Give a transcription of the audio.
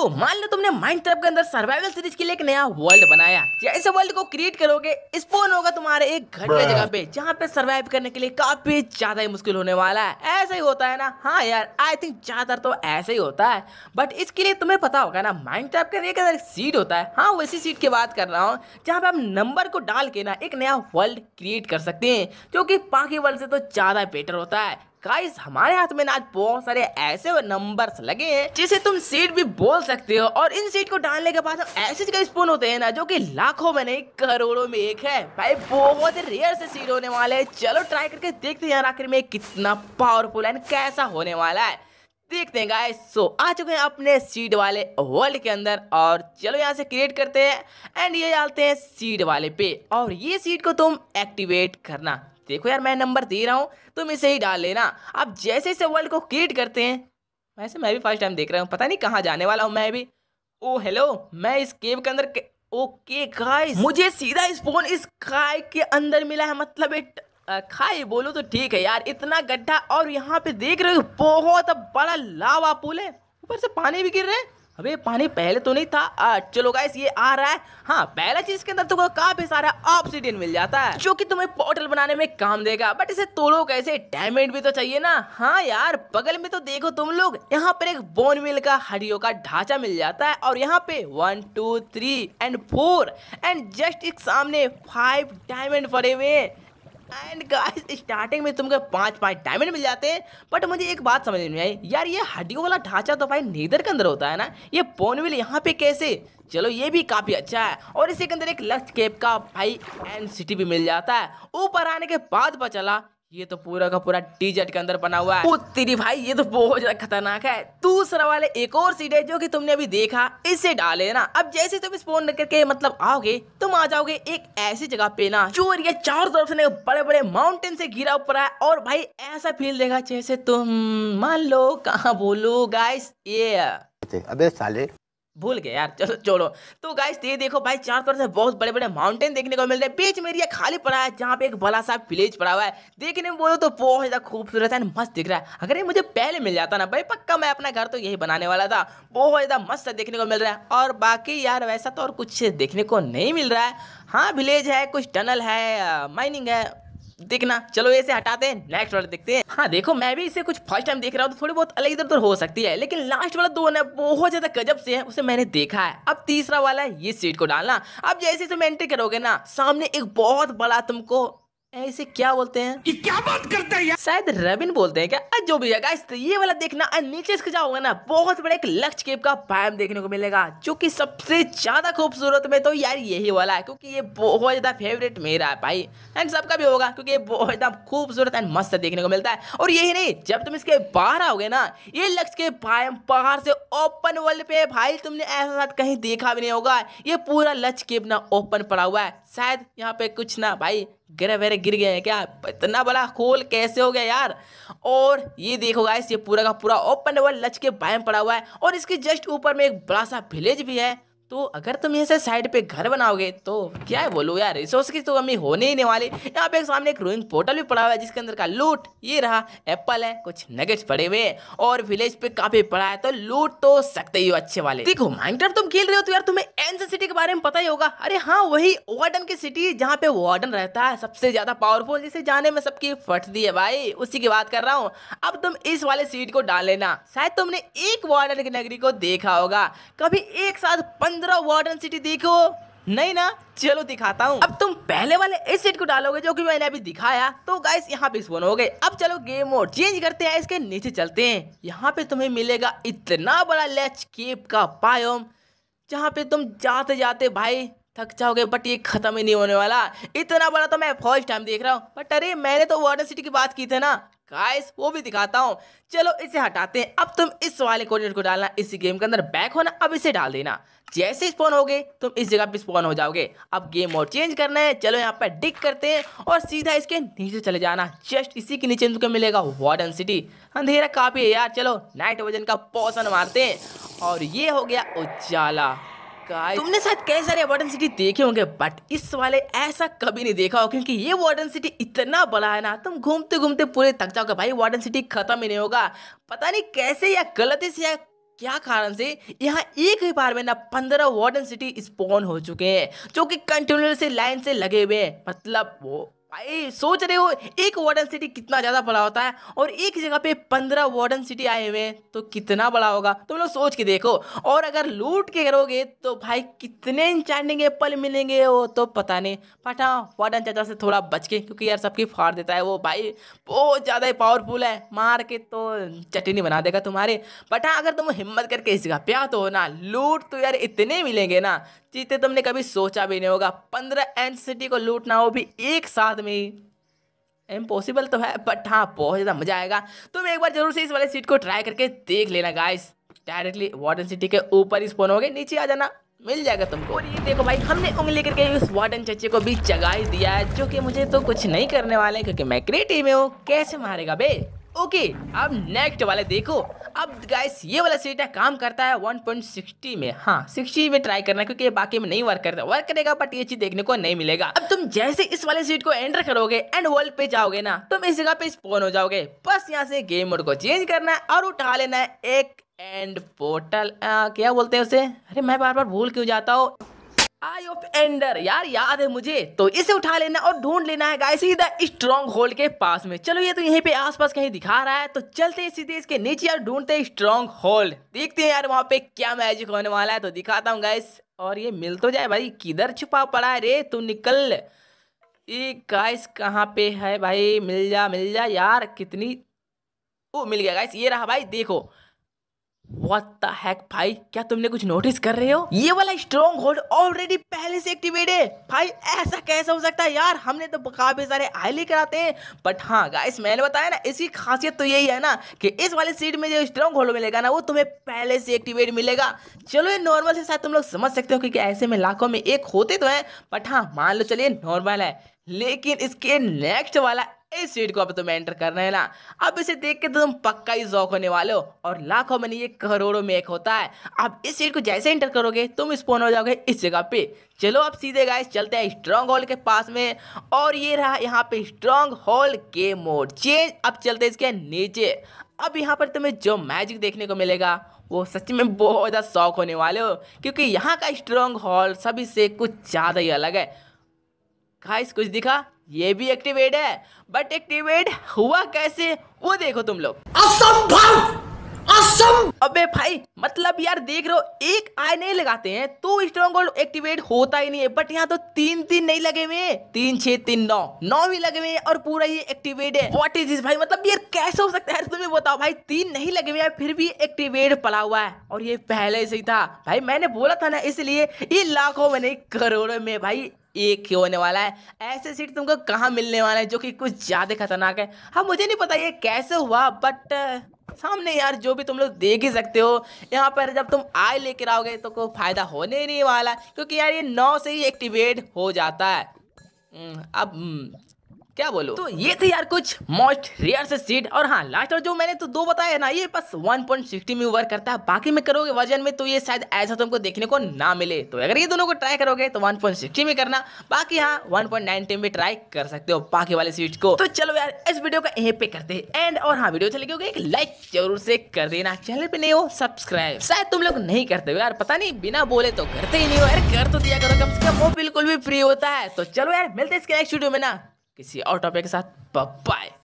तो मान लो तुमने माइंड के अंदर सर्वाइवल सीरीज के लिए एक नया वर्ल्ड बनाया जैसे वर्ल्ड को क्रिएट करोगे स्पोन होगा तुम्हारे एक घटिया जगह पे जहाँ पे सर्वाइव करने के लिए काफी ज्यादा ही मुश्किल होने वाला है ऐसा ही होता है ना हाँ यार आई थिंक ज्यादातर तो ऐसा ही होता है बट इसके लिए तुम्हें पता होगा ना माइंड के अंदर एक अंदर सीट होता है हाँ वैसी सीट की बात कर रहा हूँ जहाँ पे हम नंबर को डाल के ना एक नया वर्ल्ड क्रिएट कर सकते हैं जो कि बाकी वर्ल्ड से तो ज्यादा बेटर होता है गाइस हमारे हाथ में ना आज बहुत सारे ऐसे नंबर्स लगे हैं जिसे तुम सीट भी बोल सकते हो और इन सीट को डालने के बाद ऐसे जगह स्पून होते हैं ना जो कि लाखों में नहीं करोड़ों में एक है भाई बहुत ही रेयर से सीट होने वाले हैं चलो ट्राई करके देखते हैं यार आखिर में कितना पावरफुल एंड कैसा होने वाला है देखते हैं गाइस सो आ चुके हैं अपने सीड वाले वर्ल्ड के अंदर और चलो यहाँ से क्रिएट करते हैं एंड ये डालते हैं सीड वाले पे और ये सीड को तुम एक्टिवेट करना देखो यार मैं नंबर दे रहा हूँ तुम इसे ही डाल लेना आप जैसे इसे वर्ल्ड को क्रिएट करते हैं वैसे मैं भी फर्स्ट टाइम देख रहा हूँ पता नहीं कहाँ जाने वाला हूँ मैं भी ओ हेलो मैं इस केव के अंदर के... ओके गाइस मुझे सीधा इस फोन इस काय के अंदर मिला है मतलब एक खाई बोलो तो ठीक है यार इतना गड्ढा और यहाँ पे देख रहे हो बहुत बड़ा लावा पुल है ऊपर से पानी भी गिर रहे हैं अबे पानी पहले तो नहीं था आ, चलो गाइस ये आ रहा है हाँ पहला चीज के अंदर तुमको काफी सारा ऑप्सीडियन मिल जाता है जो कि तुम्हें पोर्टल बनाने में काम देगा बट इसे तोड़ो कैसे डायमंड भी तो चाहिए ना हाँ यार बगल में तो देखो तुम लोग यहाँ पर एक बोन मिल का हड्डियों का ढांचा मिल जाता है और यहाँ पे one two three and four and just एक सामने फाइव डायमंड पड़े हुए एंड गाइस स्टार्टिंग में तुमको पांच पांच डायमंड मिल जाते हैं बट मुझे एक बात समझ में आई यार ये हड्डियों वाला ढांचा तो भाई नीदर के अंदर होता है ना ये पोनविल यहाँ पे कैसे चलो ये भी काफ़ी अच्छा है और इसी के अंदर एक लक्ष्य केप का भाई एंड सिटी भी मिल जाता है ऊपर आने के बाद पता चला ये तो पूरा का पूरा टी के अंदर बना हुआ है ओ तेरी भाई ये तो बहुत ज्यादा खतरनाक है दूसरा वाले एक और सीट है जो कि तुमने अभी देखा इसे डाले ना अब जैसे तुम इस फोन करके मतलब आओगे तुम आ जाओगे एक ऐसी जगह पे ना जो ये चारों तरफ से बड़े बड़े माउंटेन से घिरा ऊपर है और भाई ऐसा फील देगा जैसे तुम मान लो कहा बोलो गाइस ये अबे साले भूल गए यार चलो छोड़ो तो गाइस ये देखो भाई चार तरफ से बहुत बड़े बड़े माउंटेन देखने को मिल रहे हैं बीच में ये खाली पड़ा है जहाँ पे एक बड़ा सा विलेज पड़ा हुआ है देखने में बोलो तो बहुत ज़्यादा खूबसूरत है मस्त दिख रहा है अगर ये मुझे पहले मिल जाता ना भाई पक्का मैं अपना घर तो यही बनाने वाला था बहुत ज़्यादा मस्त देखने को मिल रहा है और बाकी यार वैसा तो और कुछ देखने को नहीं मिल रहा है हाँ विलेज है कुछ टनल है माइनिंग है देखना चलो इसे हटाते हैं नेक्स्ट वाला देखते हैं हाँ देखो मैं भी इसे कुछ फर्स्ट टाइम देख रहा हूँ तो थोड़ी बहुत अलग इधर उधर हो सकती है लेकिन लास्ट वाला दो ना बहुत ज्यादा गजब से है उसे मैंने देखा है अब तीसरा वाला है ये सीट को डालना अब जैसे तुम एंट्री करोगे ना सामने एक बहुत बड़ा तुमको इसे क्या बोलते हैं ये क्या बात करते हैं यार शायद रबिन बोलते हैं क्या जो भी है तो ये वाला देखना नीचे इसके जाओगे ना बहुत बड़ा एक लक्ष्य केप का पैम देखने को मिलेगा जो कि सबसे ज्यादा खूबसूरत में तो यार यही वाला है क्योंकि ये बहुत ज्यादा फेवरेट मेरा है भाई एंड सबका भी होगा क्योंकि ये बहुत ज्यादा खूबसूरत एंड मस्त देखने को मिलता है और यही नहीं जब तुम इसके बाहर आओगे ना ये लक्ष्य के पायम बाहर से ओपन वर्ल्ड पे भाई तुमने ऐसा साथ कहीं देखा भी नहीं होगा ये पूरा लक्ष्य केप ना ओपन पड़ा हुआ है शायद यहाँ पे कुछ ना भाई गिर वेरे गिर गया है क्या इतना बड़ा होल कैसे हो गया यार और ये देखो गाइस ये पूरा का पूरा ओपन वर्ल्ड लच के बाय पड़ा हुआ है और इसके जस्ट ऊपर में एक बड़ा सा विलेज भी है तो अगर तुम यहाँ से साइड पे घर बनाओगे तो क्या है बोलो यार रिसोर्स की तो कमी होने ही नहीं वाली यहाँ पे सामने एक रोइंग पोर्टल भी पड़ा हुआ है जिसके अंदर का लूट ये रहा एप्पल है कुछ नगेट्स पड़े हुए और विलेज पे काफी पड़ा है तो लूट तो सकते ही अच्छे वाले देखो माइंड तुम खेल रहे हो तो यार तुम्हें एंस सिटी के बारे में पता ही होगा अरे हाँ वही वार्डन की सिटी जहाँ पे वार्डन रहता है सबसे ज्यादा पावरफुल जिसे जाने में सबकी फट दी है भाई उसी की बात कर रहा हूँ अब तुम इस वाले सीट को डाल लेना शायद तुमने एक वार्डन की नगरी को देखा होगा कभी एक साथ पंच पंद्रह वार्डन सिटी देखो नहीं ना चलो दिखाता हूँ अब तुम पहले वाले इस सीट को डालोगे जो कि मैंने अभी दिखाया तो गाइस यहाँ पे स्पोन हो गए अब चलो गेम मोड चेंज करते हैं इसके नीचे चलते हैं यहाँ पे तुम्हें मिलेगा इतना बड़ा लेच केप का पायोम जहाँ पे तुम जाते जाते भाई थक जाओगे बट ये खत्म ही नहीं होने वाला इतना बड़ा तो मैं फर्स्ट टाइम देख रहा हूँ बट अरे मैंने तो वार्डन सिटी की बात की थी ना गाइस वो भी दिखाता हूँ चलो इसे हटाते हैं अब तुम इस वाले कोऑर्डिनेट को डालना इसी गेम के अंदर बैक होना अब इसे डाल देना जैसे स्पॉन हो गए तुम इस जगह पे स्पॉन हो जाओगे अब गेम मोड चेंज करना है चलो यहाँ पर डिक करते हैं और सीधा इसके नीचे चले जाना जस्ट इसी के नीचे तुम्हें मिलेगा वार्डन सिटी अंधेरा काफ़ी है यार चलो नाइट वजन का पोषण मारते हैं और ये हो गया उजाला गाइस तुमने शायद कई सारे वार्डन सिटी देखे होंगे बट इस वाले ऐसा कभी नहीं देखा हो क्योंकि ये वार्डन सिटी इतना बड़ा है ना तुम घूमते घूमते पूरे थक जाओगे भाई वार्डन सिटी खत्म ही नहीं होगा पता नहीं कैसे या गलती से या क्या कारण से यहाँ एक ही बार में ना पंद्रह वार्डन सिटी स्पॉन हो चुके हैं जो कि कंटिन्यूसली लाइन से लगे हुए हैं मतलब वो भाई सोच रहे हो एक वार्डन सिटी कितना ज़्यादा बड़ा होता है और एक जगह पे पंद्रह वार्डन सिटी आए हुए हैं तो कितना बड़ा होगा तुम लोग सोच के देखो और अगर लूट के करोगे तो भाई कितने इंचाइंडिंग एप्पल मिलेंगे वो तो पता नहीं बट हाँ वार्डन चाचा से थोड़ा बच के क्योंकि यार सबकी फाड़ देता है वो भाई बहुत ज़्यादा ही पावरफुल है मार के तो चटनी बना देगा तुम्हारे बट हाँ अगर तुम हिम्मत करके इस जगह प्या तो हो ना लूट तो यार इतने मिलेंगे ना जितने तुमने कभी सोचा भी नहीं होगा पंद्रह एन सिटी को लूटना हो भी एक साथ बाद में इम्पॉसिबल तो है बट हाँ बहुत ज़्यादा मज़ा आएगा तुम एक बार जरूर से इस वाले सीट को ट्राई करके देख लेना गाइस डायरेक्टली वार्डन सिटी के ऊपर ही स्पोन हो गए नीचे आ जाना मिल जाएगा तुमको और ये देखो भाई हमने उंगली करके उस वार्डन चाचे को भी जगा ही दिया है जो कि मुझे तो कुछ नहीं करने वाले क्योंकि मैं क्रिएटिव में हूँ कैसे मारेगा बे ओके अब नेक्स्ट वाले देखो अब गाइस ये वाला सेटा काम करता है 1.60 में हाँ 60 में ट्राई करना क्योंकि ये बाकी में नहीं वर्क करता वर्क करेगा बट ये चीज देखने को नहीं मिलेगा अब तुम जैसे इस वाले सीट को एंटर करोगे एंड वर्ल्ड पे जाओगे ना तुम इस जगह पे स्पोन हो जाओगे बस यहाँ से गेम मोड को चेंज करना है और उठा लेना है एक एंड पोर्टल क्या बोलते हैं उसे अरे मैं बार बार भूल क्यों जाता हूँ आई ऑफ एंडर यार याद है मुझे तो इसे उठा लेना और ढूंढ लेना है गाइस सीधा स्ट्रॉन्ग होल्ड के पास में चलो ये तो यहीं पे आसपास कहीं दिखा रहा है तो चलते हैं सीधे इसके नीचे यार ढूंढते हैं स्ट्रॉन्ग होल्ड देखते हैं यार वहाँ पे क्या मैजिक होने वाला है तो दिखाता हूँ गाइस और ये मिल तो जाए भाई किधर छुपा पड़ा है रे तू निकल ये गाइस कहाँ पे है भाई मिल जा मिल जा यार कितनी ओ मिल गया गाइस ये रहा भाई देखो व्हाट हैक भाई क्या तुमने कुछ नोटिस कर रहे हो ये वाला स्ट्रॉन्ग होल्ड ऑलरेडी पहले से एक्टिवेट है भाई ऐसा कैसा हो सकता है यार हमने तो काफी सारे हाईली कराते हैं बट हाँ गाइस मैंने बताया ना इसकी खासियत तो यही है ना कि इस वाले सीट में जो स्ट्रॉन्ग होल्ड मिलेगा ना वो तुम्हें पहले से एक्टिवेट मिलेगा चलो ये नॉर्मल से शायद तुम लोग समझ सकते हो क्योंकि ऐसे में लाखों में एक होते तो है बट हाँ मान लो चलिए नॉर्मल है लेकिन इसके नेक्स्ट वाला इस सीट को अब तुम्हें एंटर करना है ना अब इसे देख के तो तुम पक्का ही जौक होने वाले हो और लाखों में नहीं ये करोड़ों में एक होता है अब इस सीट को जैसे एंटर करोगे तुम स्पोन हो जाओगे इस जगह पे चलो अब सीधे गाइस चलते हैं स्ट्रॉन्ग होल के पास में और ये रहा यहाँ पे स्ट्रॉन्ग होल के मोड चेंज अब चलते इसके नीचे अब यहाँ पर तुम्हें जो मैजिक देखने को मिलेगा वो सच में बहुत ज़्यादा शौक होने वाले हो क्योंकि यहाँ का स्ट्रॉन्ग हॉल सभी से कुछ ज़्यादा ही अलग है खाइस कुछ दिखा ये भी एक्टिवेट है बट एक्टिवेट हुआ कैसे वो देखो तुम लोग असंभव अबे भाई मतलब यार देख रहे हो एक आय नहीं लगाते हैं तो स्ट्रॉन्ग गोल्ड एक्टिवेट होता ही नहीं है बट यहाँ तो तीन तीन नहीं लगे हुए तीन छह तीन नौ नौ भी लगे हुए और पूरा ये एक्टिवेट है व्हाट इज दिस भाई मतलब यार कैसे हो सकता है तुम्हें बताओ भाई तीन नहीं लगे हुए फिर भी एक्टिवेट पड़ा हुआ है और ये पहले से ही था भाई मैंने बोला था ना इसलिए ये लाखों में नहीं करोड़ों में भाई एक ही होने वाला है ऐसे सीट तुमको कहाँ मिलने वाला है जो कि कुछ ज़्यादा खतरनाक है हाँ मुझे नहीं पता ये कैसे हुआ बट सामने यार जो भी तुम लोग देख ही सकते हो यहाँ पर जब तुम आए लेकर आओगे तो कोई फ़ायदा होने नहीं वाला क्योंकि यार ये नौ से ही एक्टिवेट हो जाता है हम्म, अब हम्म, क्या बोलो तो ये थे यार कुछ मोस्ट रेयर से सीड और हाँ लास्ट और जो मैंने तो दो बताया ना ये बस 1.60 में वर्क करता है बाकी में करोगे वजन में तो ये शायद ऐसा तुमको देखने को ना मिले तो अगर ये दोनों को ट्राई करोगे तो 1.60 में करना बाकी हाँ 1.90 में ट्राई कर सकते हो बाकी वाले सीट को तो चलो यार इस वीडियो का यहीं पे करते एंड और हाँ वीडियो चले गए लाइक जरूर से कर देना चैनल पे नहीं हो सब्सक्राइब शायद तुम लोग नहीं करते हो यार पता नहीं बिना बोले तो करते ही नहीं हो यार कर तो दिया करो कम से कम वो बिल्कुल भी फ्री होता है तो चलो यार मिलते इसके नेक्स्ट वीडियो में ना किसी और टॉपिक के साथ बाय